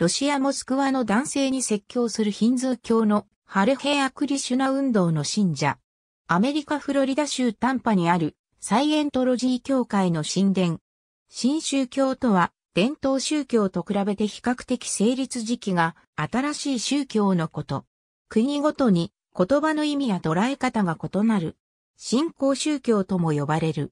ロシア・モスクワの男性に説教するヒンズー教のハルヘア・クリシュナ運動の信者。アメリカ・フロリダ州タンパにあるサイエントロジー教会の神殿。新宗教とは伝統宗教と比べて比較的成立時期が新しい宗教のこと。国ごとに言葉の意味や捉え方が異なる。新興宗教とも呼ばれる。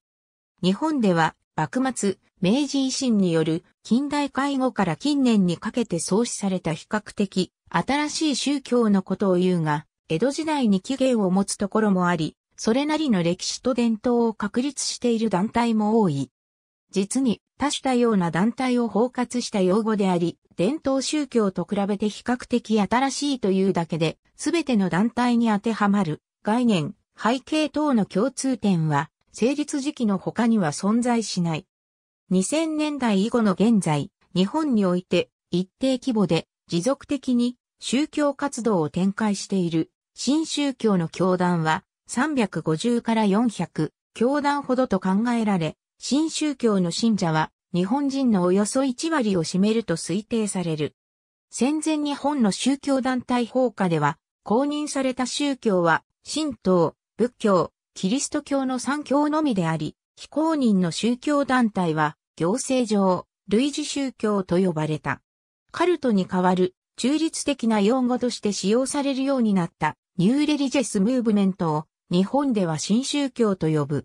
日本では幕末、明治維新による近代介護から近年にかけて創始された比較的新しい宗教のことを言うが、江戸時代に起源を持つところもあり、それなりの歴史と伝統を確立している団体も多い。実に多種多様な団体を包括した用語であり、伝統宗教と比べて比較的新しいというだけで、すべての団体に当てはまる概念、背景等の共通点は、成立時期の他には存在しない。2000年代以後の現在、日本において一定規模で持続的に宗教活動を展開している新宗教の教団は350から400教団ほどと考えられ、新宗教の信者は日本人のおよそ1割を占めると推定される。戦前日本の宗教団体法下では公認された宗教は神道、仏教、キリスト教の三教のみであり、非公認の宗教団体は、行政上、類似宗教と呼ばれた。カルトに代わる、中立的な用語として使用されるようになったニューレリジェスムーブメントを日本では新宗教と呼ぶ。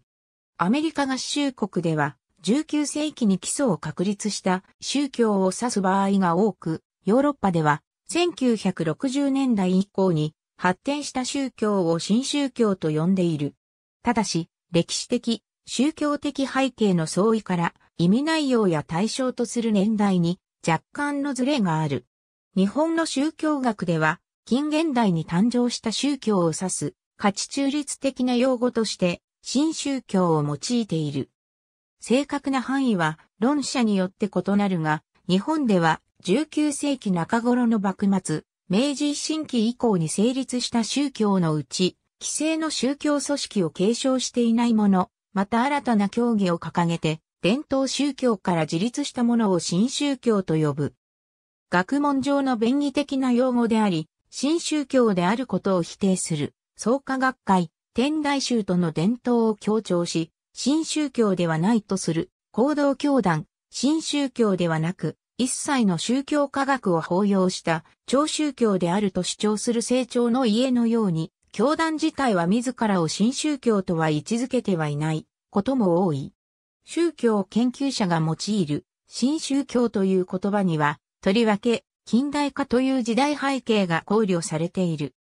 アメリカ合衆国では19世紀に基礎を確立した宗教を指す場合が多く、ヨーロッパでは1960年代以降に発展した宗教を新宗教と呼んでいる。ただし、歴史的、宗教的背景の相違から意味内容や対象とする年代に若干のズレがある。日本の宗教学では、近現代に誕生した宗教を指す価値中立的な用語として、新宗教を用いている。正確な範囲は論者によって異なるが、日本では19世紀中頃の幕末、明治維新期以降に成立した宗教のうち、規制の宗教組織を継承していないもの、また新たな教義を掲げて、伝統宗教から自立したものを新宗教と呼ぶ。学問上の便宜的な用語であり、新宗教であることを否定する、創価学会、天台宗との伝統を強調し、新宗教ではないとする、行動教団、新宗教ではなく、一切の宗教科学を包容した、超宗教であると主張する成長の家のように、教団自体は自らを新宗教とは位置づけてはいないことも多い。宗教研究者が用いる新宗教という言葉には、とりわけ近代化という時代背景が考慮されている。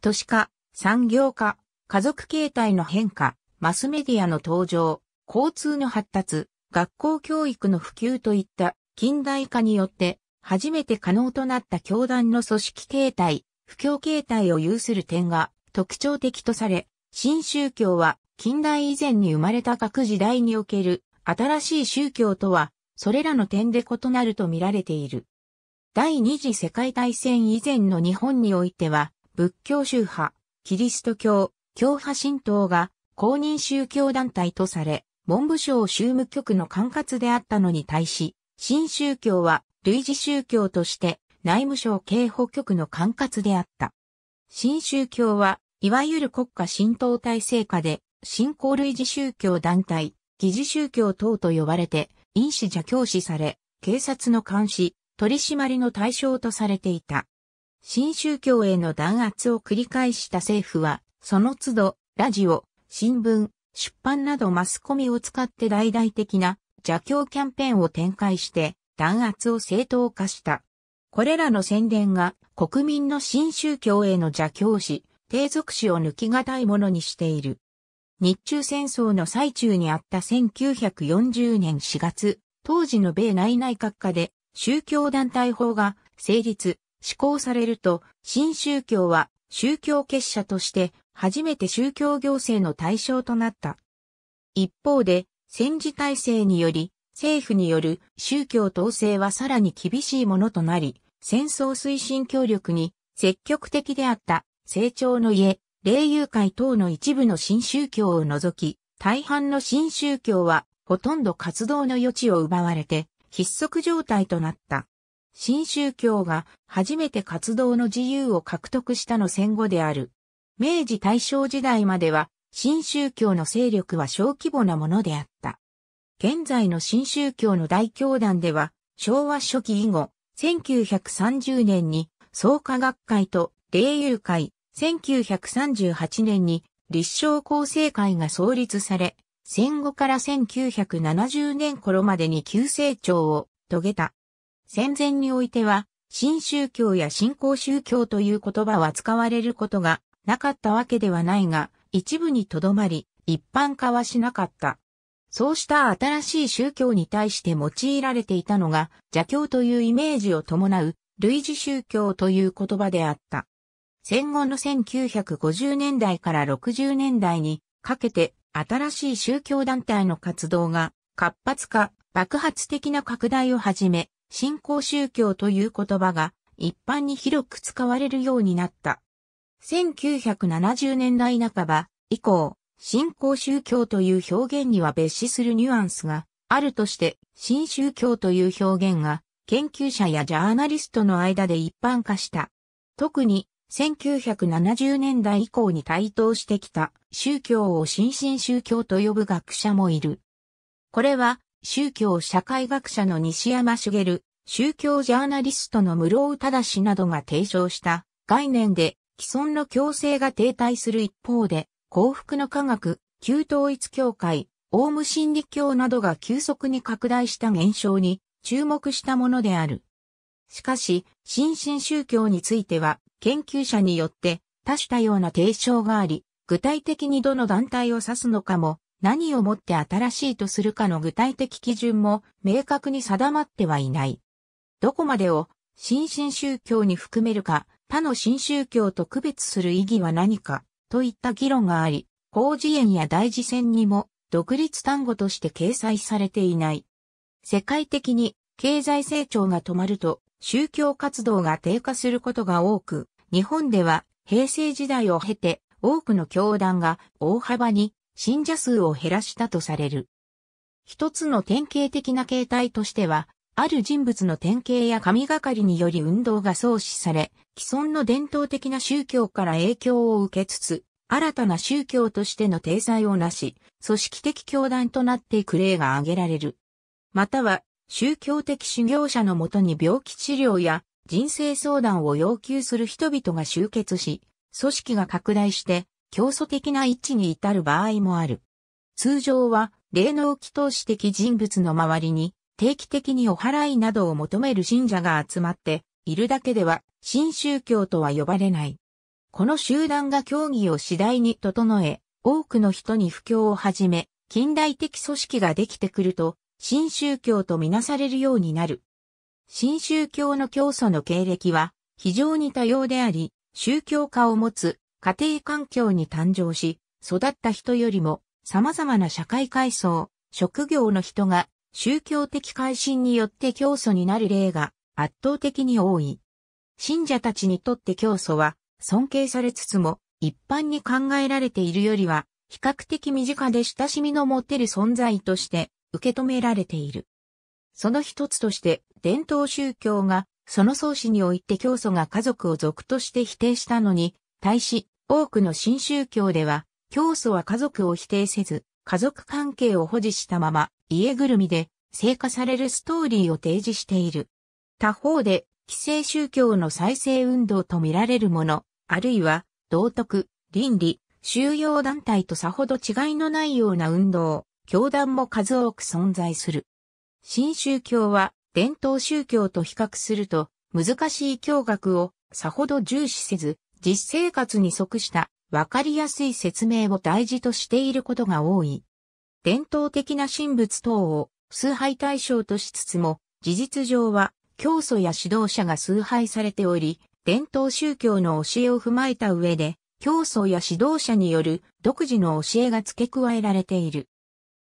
都市化、産業化、家族形態の変化、マスメディアの登場、交通の発達、学校教育の普及といった近代化によって初めて可能となった教団の組織形態、不況形態を有する点が特徴的とされ、新宗教は近代以前に生まれた各時代における新しい宗教とは、それらの点で異なると見られている。第二次世界大戦以前の日本においては、仏教宗派、キリスト教、教派神道が公認宗教団体とされ、文部省宗務局の管轄であったのに対し、新宗教は類似宗教として内務省警保局の管轄であった。新宗教は、いわゆる国家新党体制下で、新仰類似宗教団体、疑似宗教等と呼ばれて、因子邪教師され、警察の監視、取り締まりの対象とされていた。新宗教への弾圧を繰り返した政府は、その都度、ラジオ、新聞、出版などマスコミを使って大々的な邪教キャンペーンを展開して弾圧を正当化した。これらの宣伝が国民の新宗教への邪教師、低俗史を抜きがたいものにしている。日中戦争の最中にあった1940年4月、当時の米内内閣下で宗教団体法が成立、施行されると、新宗教は宗教結社として初めて宗教行政の対象となった。一方で、戦時体制により政府による宗教統制はさらに厳しいものとなり、戦争推進協力に積極的であった成長の家、霊友会等の一部の新宗教を除き、大半の新宗教はほとんど活動の余地を奪われて必足状態となった。新宗教が初めて活動の自由を獲得したの戦後である。明治大正時代までは新宗教の勢力は小規模なものであった。現在の新宗教の大教団では、昭和初期以後、1930年に創価学会と霊友会、1938年に立正厚生会が創立され、戦後から1970年頃までに急成長を遂げた。戦前においては、新宗教や新興宗教という言葉は使われることがなかったわけではないが、一部にとどまり、一般化はしなかった。そうした新しい宗教に対して用いられていたのが、邪教というイメージを伴う、類似宗教という言葉であった。戦後の1950年代から60年代にかけて、新しい宗教団体の活動が活発化、爆発的な拡大をはじめ、新興宗教という言葉が一般に広く使われるようになった。1970年代半ば以降、新興宗教という表現には別視するニュアンスがあるとして、新宗教という表現が研究者やジャーナリストの間で一般化した。特に1970年代以降に台頭してきた宗教を新進宗教と呼ぶ学者もいる。これは宗教社会学者の西山茂、宗教ジャーナリストの室尾忠などが提唱した概念で既存の共生が停滞する一方で幸福の科学、旧統一教会、オウム真理教などが急速に拡大した現象に注目したものである。しかし、新進宗教については、研究者によって多種多様な提唱があり、具体的にどの団体を指すのかも、何をもって新しいとするかの具体的基準も明確に定まってはいない。どこまでを新進宗教に含めるか、他の新宗教と区別する意義は何か、といった議論があり、広辞苑や大辞典にも独立単語として掲載されていない。世界的に経済成長が止まると宗教活動が低下することが多く、日本では平成時代を経て多くの教団が大幅に信者数を減らしたとされる。一つの典型的な形態としてはある人物の典型や神がかりにより運動が創始され、既存の伝統的な宗教から影響を受けつつ、新たな宗教としての体裁をなし、組織的教団となっていく例が挙げられる。または、宗教的修行者のもとに病気治療や人生相談を要求する人々が集結し、組織が拡大して競争的な一致に至る場合もある。通常は、霊能祈祷資的人物の周りに、定期的にお払いなどを求める信者が集まっているだけでは新宗教とは呼ばれない。この集団が教義を次第に整え、多くの人に布教をはじめ、近代的組織ができてくると、新宗教とみなされるようになる。新宗教の教祖の経歴は非常に多様であり、宗教家を持つ家庭環境に誕生し、育った人よりも様々な社会階層、職業の人が宗教的改心によって教祖になる例が圧倒的に多い。信者たちにとって教祖は尊敬されつつも一般に考えられているよりは比較的身近で親しみの持てる存在として受け止められている。その一つとして伝統宗教がその創始において教祖が家族を族として否定したのに、対し多くの新宗教では教祖は家族を否定せず家族関係を保持したまま家ぐるみで成果されるストーリーを提示している。他方で、既成宗教の再生運動と見られるもの、あるいは、道徳、倫理、収容団体とさほど違いのないような運動、教団も数多く存在する。新宗教は、伝統宗教と比較すると、難しい教学をさほど重視せず、実生活に即したわかりやすい説明を大事としていることが多い。伝統的な神仏等を崇拝対象としつつも、事実上は教祖や指導者が崇拝されており、伝統宗教の教えを踏まえた上で、教祖や指導者による独自の教えが付け加えられている。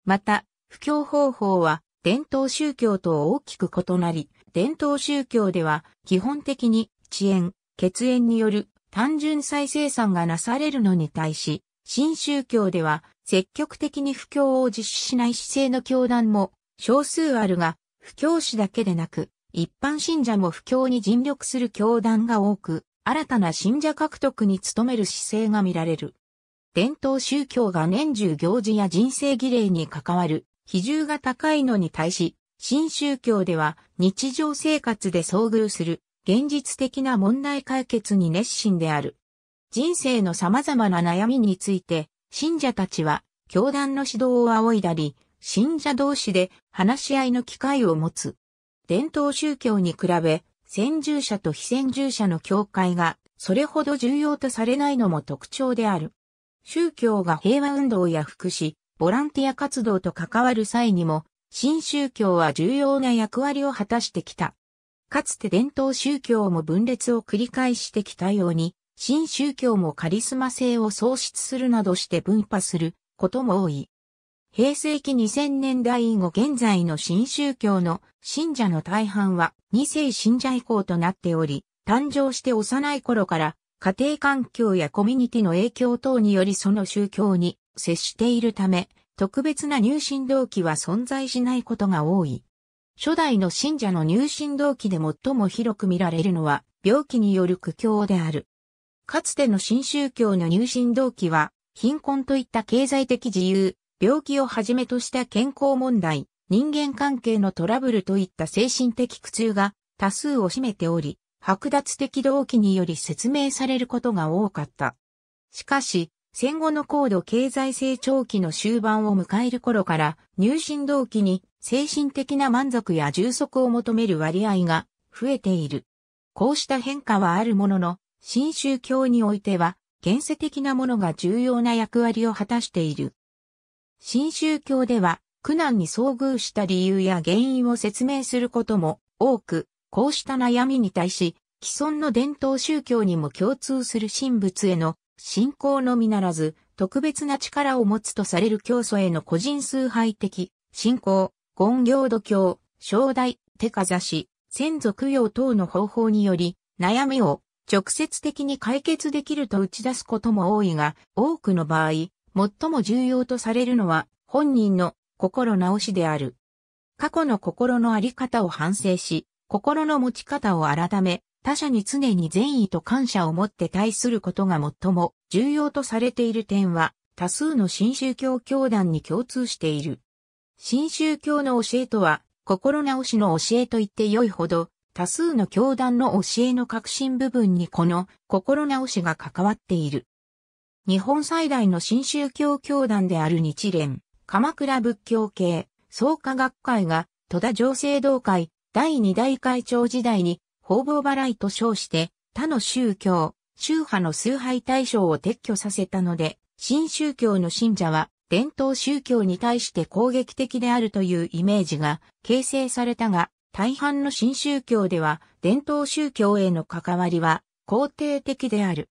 また、布教方法は伝統宗教と大きく異なり、伝統宗教では基本的に遅延、血縁による単純再生産がなされるのに対し、新宗教では積極的に布教を実施しない姿勢の教団も少数あるが、布教師だけでなく、一般信者も布教に尽力する教団が多く、新たな信者獲得に努める姿勢が見られる。伝統宗教が年中行事や人生儀礼に関わる比重が高いのに対し、新宗教では日常生活で遭遇する現実的な問題解決に熱心である。人生の様々な悩みについて、信者たちは、教団の指導を仰いだり、信者同士で話し合いの機会を持つ。伝統宗教に比べ、先住者と非先住者の境界が、それほど重要とされないのも特徴である。宗教が平和運動や福祉、ボランティア活動と関わる際にも、新宗教は重要な役割を果たしてきた。かつて伝統宗教も分裂を繰り返してきたように、新宗教もカリスマ性を喪失するなどして分派することも多い。平成期2000年代以後現在の新宗教の信者の大半は2世信者以降となっており、誕生して幼い頃から家庭環境やコミュニティの影響等によりその宗教に接しているため、特別な入信動機は存在しないことが多い。初代の信者の入信動機で最も広く見られるのは病気による苦境である。かつての新宗教の入信動機は、貧困といった経済的自由、病気をはじめとした健康問題、人間関係のトラブルといった精神的苦痛が多数を占めており、剥奪的動機により説明されることが多かった。しかし、戦後の高度経済成長期の終盤を迎える頃から入信動機に精神的な満足や充足を求める割合が増えている。こうした変化はあるものの、新宗教においては、現世的なものが重要な役割を果たしている。新宗教では、苦難に遭遇した理由や原因を説明することも多く、こうした悩みに対し、既存の伝統宗教にも共通する神仏への信仰のみならず、特別な力を持つとされる教祖への個人崇拝的、信仰、言行度教、正代、手かざし、先祖供養等の方法により、悩みを直接的に解決できると打ち出すことも多いが、多くの場合、最も重要とされるのは本人の心直しである。過去の心のあり方を反省し、心の持ち方を改め、他者に常に善意と感謝を持って対することが最も重要とされている点は、多数の新宗教教団に共通している。新宗教の教えとは、心直しの教えと言って良いほど、多数の教団の教えの革新部分にこの心直しが関わっている。日本最大の新宗教教団である日蓮、鎌倉仏教系、創価学会が戸田情勢同会第2代会長時代に方々払いと称して他の宗教、宗派の崇拝対象を撤去させたので、新宗教の信者は伝統宗教に対して攻撃的であるというイメージが形成されたが、大半の新宗教では伝統宗教への関わりは肯定的である。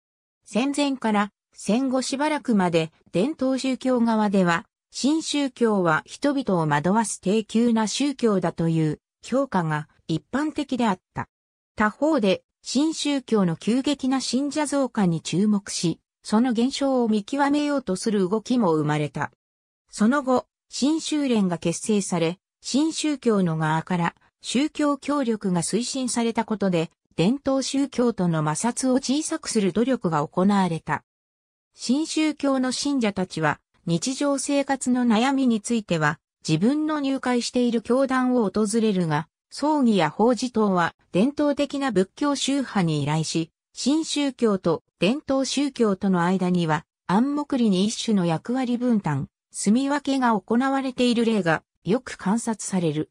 戦前から戦後しばらくまで伝統宗教側では新宗教は人々を惑わす低級な宗教だという評価が一般的であった。他方で新宗教の急激な信者増加に注目し、その現象を見極めようとする動きも生まれた。その後、新宗連が結成され、新宗教の側から宗教協力が推進されたことで、伝統宗教との摩擦を小さくする努力が行われた。新宗教の信者たちは、日常生活の悩みについては、自分の入会している教団を訪れるが、葬儀や法事等は伝統的な仏教宗派に依頼し、新宗教と伝統宗教との間には暗黙裏に一種の役割分担、住み分けが行われている例がよく観察される。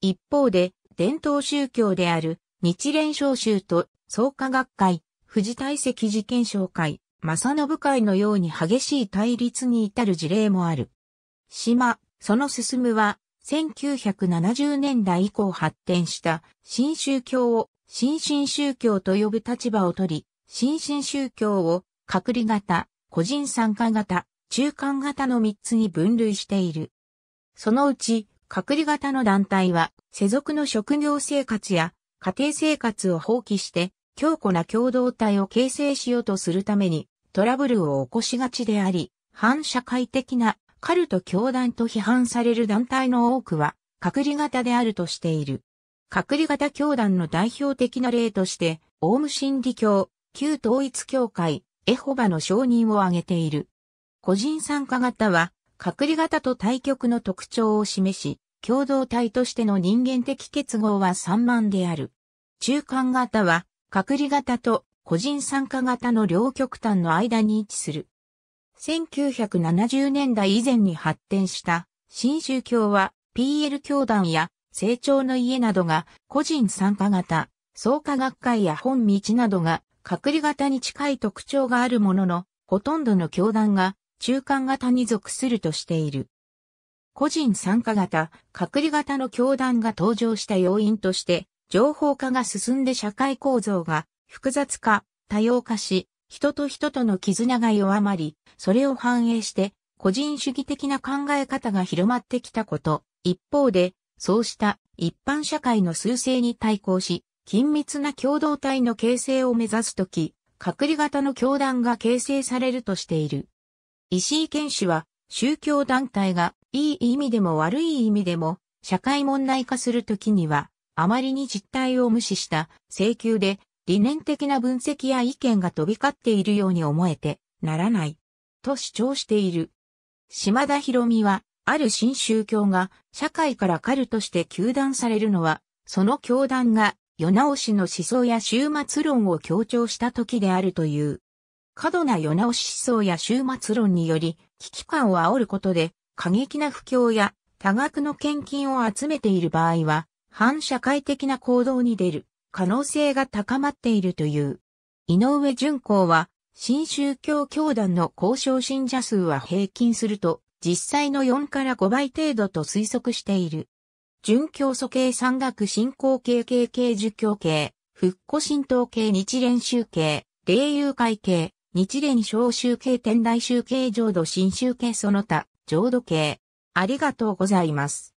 一方で、伝統宗教である日蓮召集と創価学会、富士体積事件紹介、正信会のように激しい対立に至る事例もある。島、その進むは、1970年代以降発展した新宗教を新進宗教と呼ぶ立場を取り、新進宗教を隔離型、個人参加型、中間型の3つに分類している。そのうち、隔離型の団体は、世俗の職業生活や家庭生活を放棄して、強固な共同体を形成しようとするために、トラブルを起こしがちであり、反社会的なカルト教団と批判される団体の多くは、隔離型であるとしている。隔離型教団の代表的な例として、オウム真理教、旧統一教会、エホバの承認を挙げている。個人参加型は、隔離型と対極の特徴を示し、共同体としての人間的結合は散漫である。中間型は、隔離型と個人参加型の両極端の間に位置する。1970年代以前に発展した新宗教は PL 教団や成長の家などが個人参加型、創価学会や本道などが隔離型に近い特徴があるものの、ほとんどの教団が中間型に属するとしている。個人参加型、隔離型の教団が登場した要因として、情報化が進んで社会構造が複雑化、多様化し、人と人との絆が弱まり、それを反映して、個人主義的な考え方が広まってきたこと、一方で、そうした一般社会の趨勢に対抗し、緊密な共同体の形成を目指すとき、隔離型の教団が形成されるとしている。石井健氏は、宗教団体が、いい意味でも悪い意味でも、社会問題化するときには、あまりに実態を無視した請求で、理念的な分析や意見が飛び交っているように思えてならない、と主張している。島田博美は、ある新宗教が社会からカルとして求断されるのは、その教団が世直しの思想や終末論を強調した時であるという。過度な世直し思想や終末論により、危機感を煽ることで、過激な不況や多額の献金を集めている場合は、反社会的な行動に出る可能性が高まっているという。井上淳公は、新宗教教団の交渉信者数は平均すると、実際の4から5倍程度と推測している。準教祖系山岳信仰系系系儒教系、復古神道系日蓮宗系、霊友会系、日蓮小集計天台集計浄土新集計その他、浄土計。ありがとうございます。